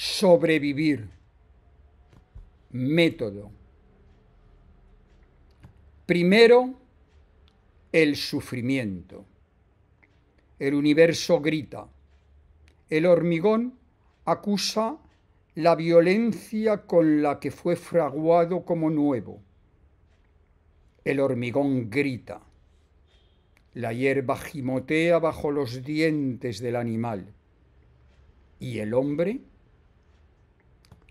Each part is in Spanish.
sobrevivir. Método. Primero, el sufrimiento. El universo grita. El hormigón acusa la violencia con la que fue fraguado como nuevo. El hormigón grita. La hierba gimotea bajo los dientes del animal. Y el hombre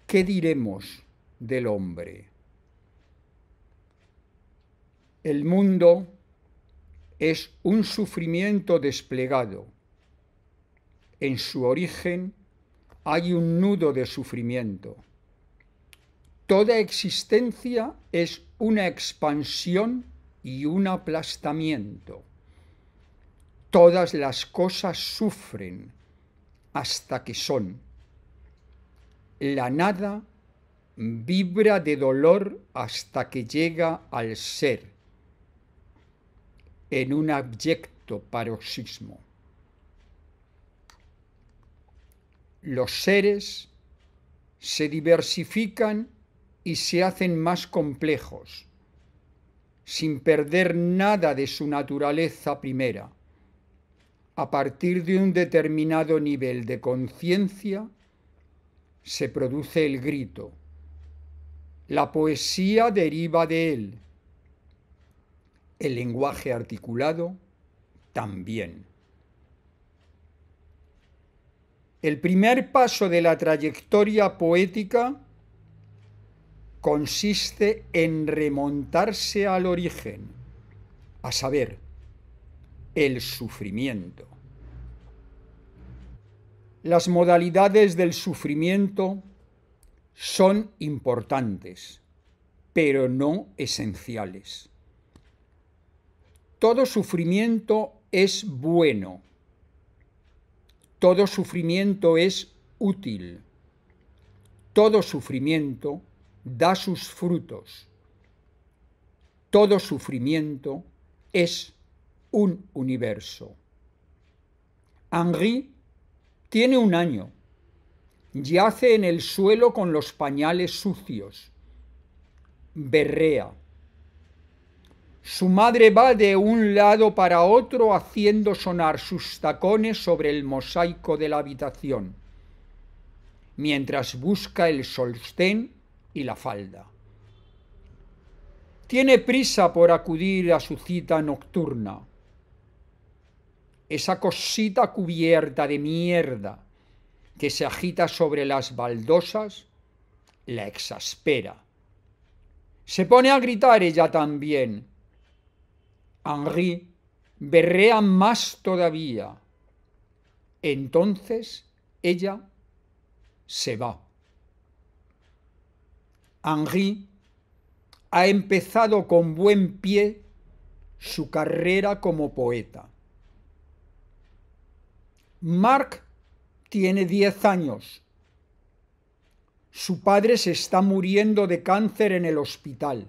¿qué diremos del hombre? El mundo es un sufrimiento desplegado. En su origen hay un nudo de sufrimiento. Toda existencia es una expansión y un aplastamiento. Todas las cosas sufren hasta que son la nada vibra de dolor hasta que llega al ser, en un abyecto paroxismo. Los seres se diversifican y se hacen más complejos, sin perder nada de su naturaleza primera. A partir de un determinado nivel de conciencia, se produce el grito. La poesía deriva de él. El lenguaje articulado también. El primer paso de la trayectoria poética consiste en remontarse al origen, a saber, el sufrimiento las modalidades del sufrimiento son importantes, pero no esenciales. Todo sufrimiento es bueno, todo sufrimiento es útil, todo sufrimiento da sus frutos, todo sufrimiento es un universo. Henri tiene un año. Yace en el suelo con los pañales sucios. Berrea. Su madre va de un lado para otro haciendo sonar sus tacones sobre el mosaico de la habitación, mientras busca el solstén y la falda. Tiene prisa por acudir a su cita nocturna esa cosita cubierta de mierda que se agita sobre las baldosas, la exaspera. Se pone a gritar ella también. Henri berrea más todavía. Entonces ella se va. Henri ha empezado con buen pie su carrera como poeta. Mark tiene 10 años. Su padre se está muriendo de cáncer en el hospital.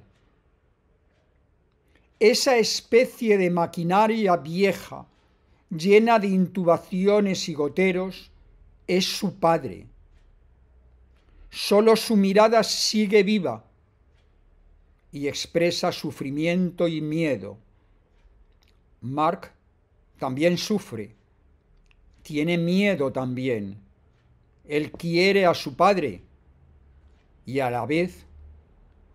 Esa especie de maquinaria vieja, llena de intubaciones y goteros, es su padre. Solo su mirada sigue viva y expresa sufrimiento y miedo. Mark también sufre tiene miedo también. Él quiere a su padre y a la vez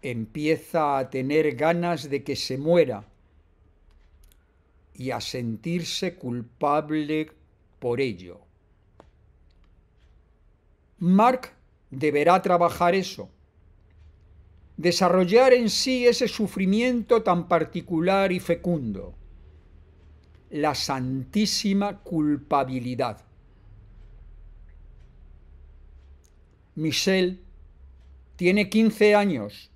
empieza a tener ganas de que se muera y a sentirse culpable por ello. Mark deberá trabajar eso, desarrollar en sí ese sufrimiento tan particular y fecundo la santísima culpabilidad. Michelle tiene 15 años.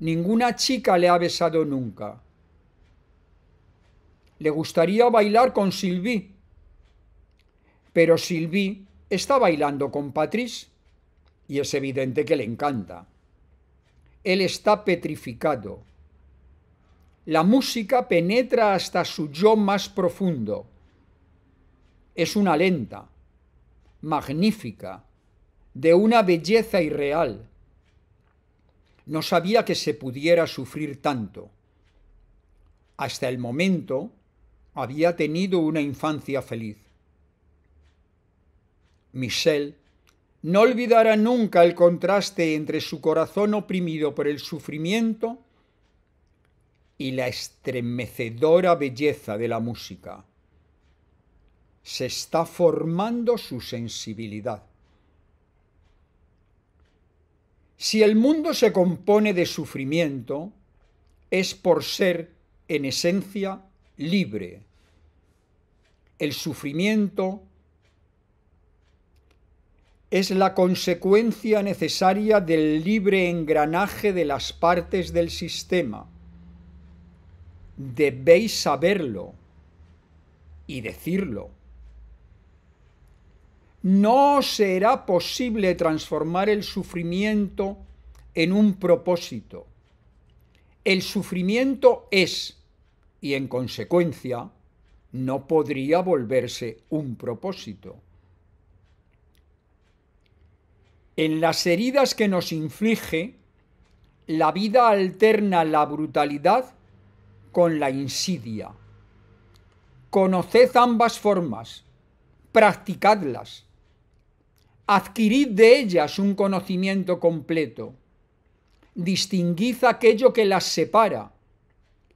Ninguna chica le ha besado nunca. Le gustaría bailar con Silvi, pero Silvi está bailando con Patrice y es evidente que le encanta. Él está petrificado la música penetra hasta su yo más profundo. Es una lenta, magnífica, de una belleza irreal. No sabía que se pudiera sufrir tanto. Hasta el momento había tenido una infancia feliz. Michel no olvidará nunca el contraste entre su corazón oprimido por el sufrimiento y la estremecedora belleza de la música. Se está formando su sensibilidad. Si el mundo se compone de sufrimiento, es por ser, en esencia, libre. El sufrimiento es la consecuencia necesaria del libre engranaje de las partes del sistema debéis saberlo y decirlo. No será posible transformar el sufrimiento en un propósito. El sufrimiento es, y en consecuencia, no podría volverse un propósito. En las heridas que nos inflige, la vida alterna la brutalidad con la insidia. Conoced ambas formas, practicadlas, adquirid de ellas un conocimiento completo, distinguid aquello que las separa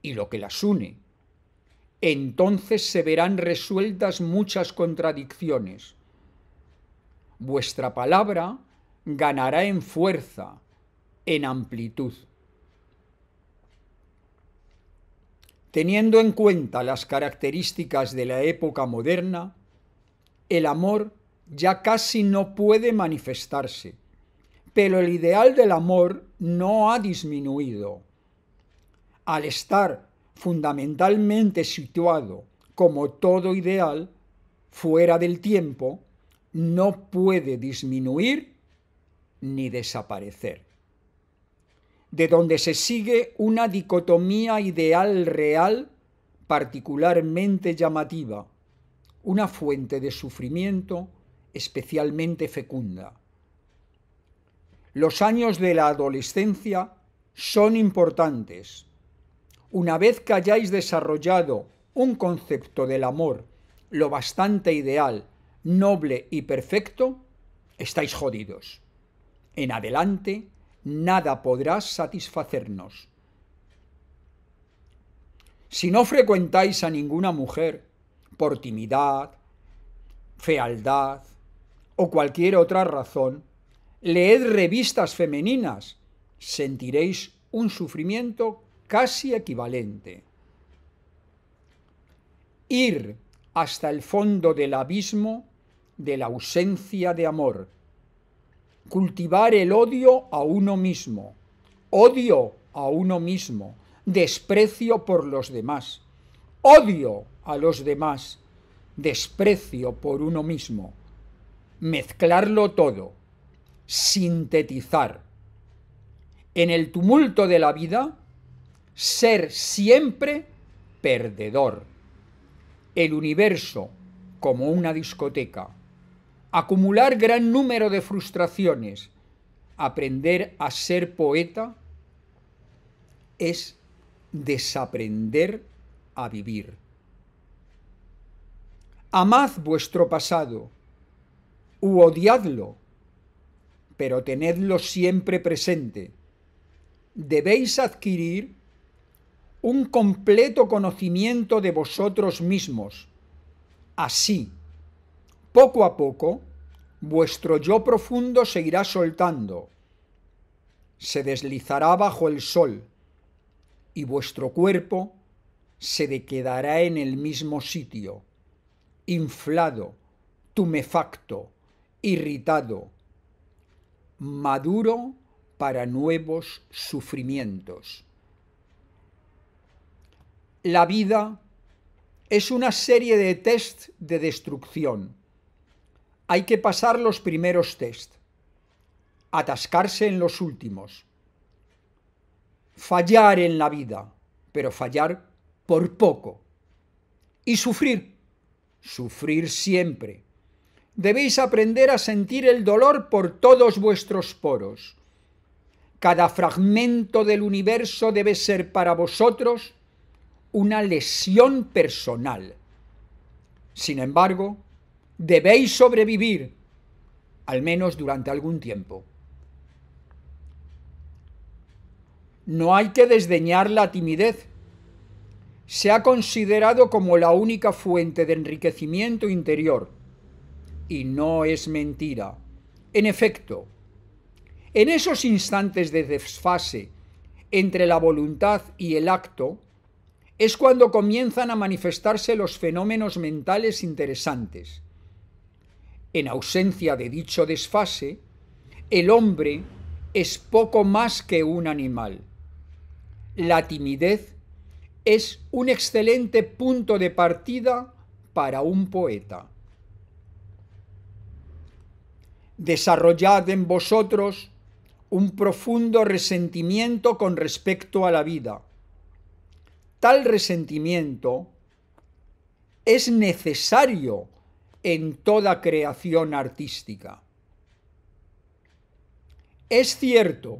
y lo que las une. Entonces se verán resueltas muchas contradicciones. Vuestra palabra ganará en fuerza, en amplitud. Teniendo en cuenta las características de la época moderna, el amor ya casi no puede manifestarse, pero el ideal del amor no ha disminuido. Al estar fundamentalmente situado, como todo ideal, fuera del tiempo, no puede disminuir ni desaparecer de donde se sigue una dicotomía ideal-real particularmente llamativa, una fuente de sufrimiento especialmente fecunda. Los años de la adolescencia son importantes. Una vez que hayáis desarrollado un concepto del amor lo bastante ideal, noble y perfecto, estáis jodidos. En adelante, nada podrá satisfacernos. Si no frecuentáis a ninguna mujer por timidez, fealdad o cualquier otra razón, leed revistas femeninas, sentiréis un sufrimiento casi equivalente. Ir hasta el fondo del abismo de la ausencia de amor cultivar el odio a uno mismo, odio a uno mismo, desprecio por los demás, odio a los demás, desprecio por uno mismo, mezclarlo todo, sintetizar. En el tumulto de la vida, ser siempre perdedor. El universo como una discoteca acumular gran número de frustraciones, aprender a ser poeta es desaprender a vivir. Amad vuestro pasado u odiadlo, pero tenedlo siempre presente. Debéis adquirir un completo conocimiento de vosotros mismos. Así poco a poco, vuestro yo profundo se irá soltando, se deslizará bajo el sol y vuestro cuerpo se quedará en el mismo sitio, inflado, tumefacto, irritado, maduro para nuevos sufrimientos. La vida es una serie de test de destrucción hay que pasar los primeros test, atascarse en los últimos, fallar en la vida, pero fallar por poco, y sufrir, sufrir siempre. Debéis aprender a sentir el dolor por todos vuestros poros. Cada fragmento del universo debe ser para vosotros una lesión personal. Sin embargo, debéis sobrevivir, al menos durante algún tiempo. No hay que desdeñar la timidez. Se ha considerado como la única fuente de enriquecimiento interior. Y no es mentira. En efecto, en esos instantes de desfase entre la voluntad y el acto, es cuando comienzan a manifestarse los fenómenos mentales interesantes. En ausencia de dicho desfase, el hombre es poco más que un animal. La timidez es un excelente punto de partida para un poeta. Desarrollad en vosotros un profundo resentimiento con respecto a la vida. Tal resentimiento es necesario en toda creación artística. Es cierto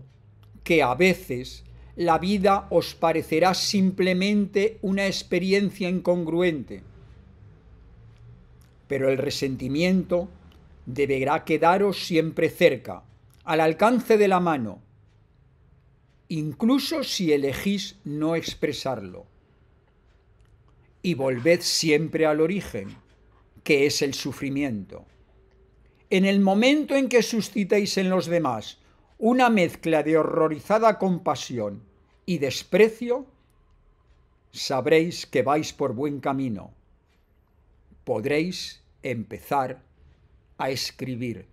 que a veces la vida os parecerá simplemente una experiencia incongruente, pero el resentimiento deberá quedaros siempre cerca, al alcance de la mano, incluso si elegís no expresarlo. Y volved siempre al origen que es el sufrimiento. En el momento en que suscitéis en los demás una mezcla de horrorizada compasión y desprecio, sabréis que vais por buen camino. Podréis empezar a escribir.